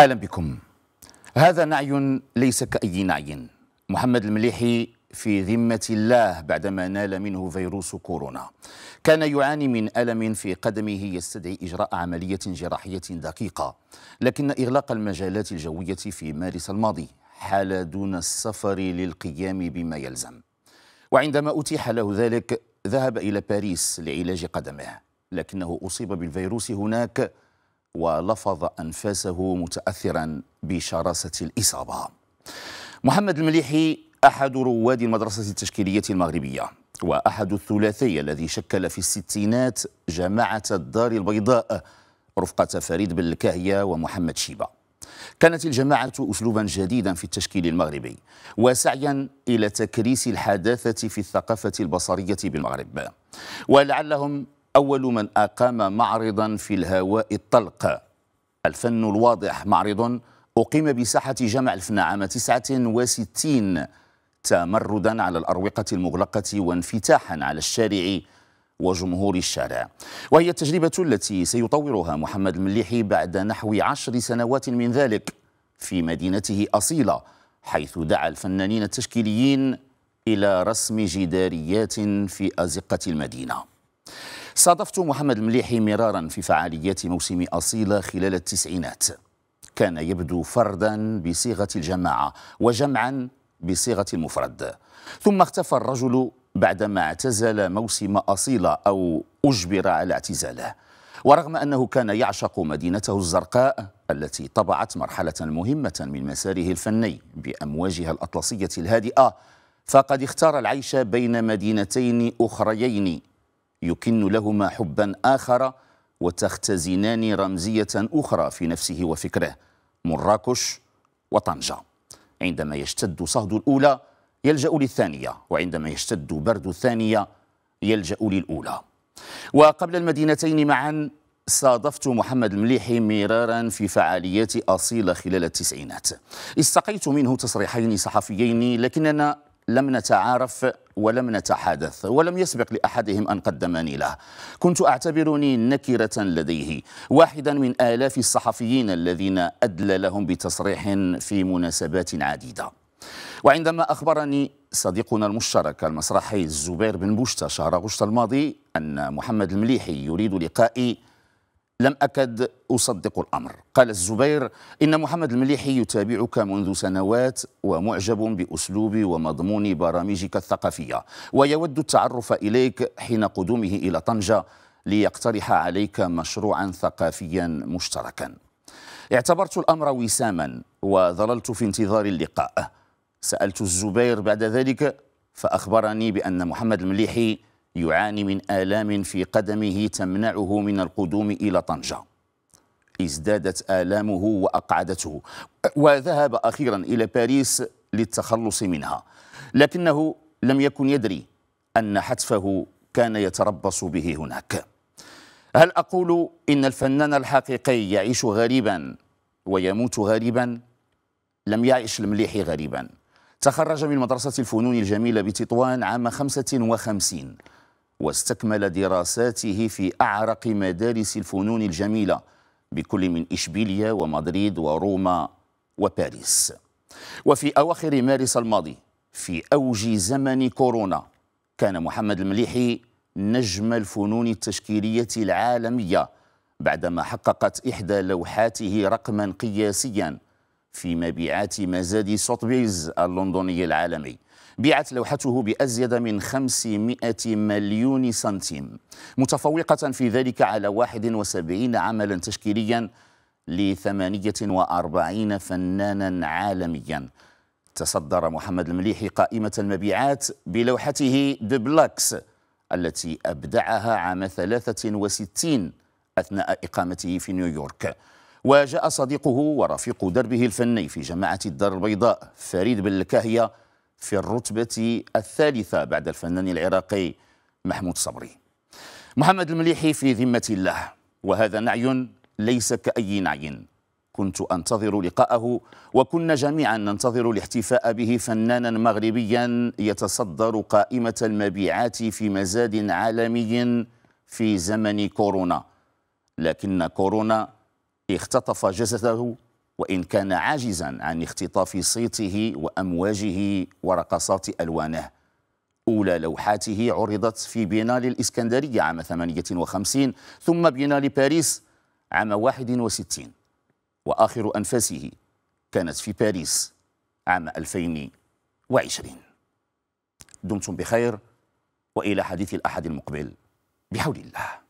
اهلا بكم هذا نعي ليس كاي نعي محمد المليحي في ذمه الله بعدما نال منه فيروس كورونا كان يعاني من الم في قدمه يستدعي اجراء عمليه جراحيه دقيقه لكن اغلاق المجالات الجويه في مارس الماضي حال دون السفر للقيام بما يلزم وعندما اتيح له ذلك ذهب الى باريس لعلاج قدمه لكنه اصيب بالفيروس هناك ولفظ أنفاسه متأثرا بشراسة الإصابة محمد المليحي أحد رواد المدرسة التشكيلية المغربية وأحد الثلاثي الذي شكل في الستينات جماعة الدار البيضاء رفقة فريد بن الكاهية ومحمد شيبة كانت الجماعة أسلوبا جديدا في التشكيل المغربي وسعيا إلى تكريس الحداثة في الثقافة البصرية بالمغرب ولعلهم أول من أقام معرضا في الهواء الطلق الفن الواضح معرض أقيم بساحة جامع الفنا عام 69 تمردا على الأروقة المغلقة وانفتاحا على الشارع وجمهور الشارع وهي التجربة التي سيطورها محمد المليحي بعد نحو عشر سنوات من ذلك في مدينته أصيلة حيث دعا الفنانين التشكيليين إلى رسم جداريات في أزقة المدينة صادفت محمد المليحي مرارا في فعاليات موسم أصيلة خلال التسعينات كان يبدو فردا بصيغة الجماعة وجمعا بصيغة المفرد ثم اختفى الرجل بعدما اعتزل موسم أصيلة أو أجبر على اعتزاله ورغم أنه كان يعشق مدينته الزرقاء التي طبعت مرحلة مهمة من مساره الفني بأمواجها الأطلسية الهادئة فقد اختار العيش بين مدينتين أخريين يكن لهما حبا آخر وتختزنان رمزية أخرى في نفسه وفكره مراكش وطنجة عندما يشتد صهد الأولى يلجأ للثانية وعندما يشتد برد الثانية يلجأ للأولى وقبل المدينتين معا صادفت محمد المليحي مرارا في فعاليات أصيلة خلال التسعينات استقيت منه تصريحين صحفيين لكننا لم نتعارف ولم نتحدث ولم يسبق لأحدهم أن قدمني له كنت أعتبرني نكرة لديه واحدا من آلاف الصحفيين الذين أدلى لهم بتصريح في مناسبات عديدة وعندما أخبرني صديقنا المشترك المسرحي الزبير بن بوشتة شهر أغسطس الماضي أن محمد المليحي يريد لقائي لم أكد أصدق الأمر قال الزبير إن محمد المليحي يتابعك منذ سنوات ومعجب بأسلوب ومضمون برامجك الثقافية ويود التعرف إليك حين قدومه إلى طنجة ليقترح عليك مشروعا ثقافيا مشتركا اعتبرت الأمر وساما وظللت في انتظار اللقاء سألت الزبير بعد ذلك فأخبرني بأن محمد المليحي يعاني من آلام في قدمه تمنعه من القدوم إلى طنجة ازدادت آلامه وأقعدته وذهب أخيرا إلى باريس للتخلص منها لكنه لم يكن يدري أن حتفه كان يتربص به هناك هل أقول إن الفنان الحقيقي يعيش غريبا ويموت غريبا لم يعش المليح غريبا تخرج من مدرسة الفنون الجميلة بتطوان عام 55 واستكمل دراساته في أعرق مدارس الفنون الجميلة بكل من إشبيلية ومدريد وروما وباريس وفي أواخر مارس الماضي في أوج زمن كورونا كان محمد المليحي نجم الفنون التشكيلية العالمية بعدما حققت إحدى لوحاته رقما قياسيا في مبيعات مزاد سوتبيز اللندني العالمي بيعت لوحته بأزيد من 500 مليون سنتيم متفوقة في ذلك على 71 عملا تشكيليا ل 48 فنانا عالميا تصدر محمد المليحي قائمة المبيعات بلوحته دبلاكس التي أبدعها عام 63 أثناء إقامته في نيويورك وجاء صديقه ورفيق دربه الفني في جماعة الدار البيضاء فريد بن الكاهية في الرتبة الثالثة بعد الفنان العراقي محمود صبري محمد المليحي في ذمة الله وهذا نعي ليس كأي نعي كنت أنتظر لقاءه وكنا جميعا ننتظر الاحتفاء به فنانا مغربيا يتصدر قائمة المبيعات في مزاد عالمي في زمن كورونا لكن كورونا اختطف جسده وإن كان عاجزا عن اختطاف صيته وأمواجه ورقصات ألوانه أولى لوحاته عرضت في بينال الإسكندرية عام 58 ثم بينال باريس عام 61 وآخر أنفاسه كانت في باريس عام 2020 دمتم بخير وإلى حديث الأحد المقبل بحول الله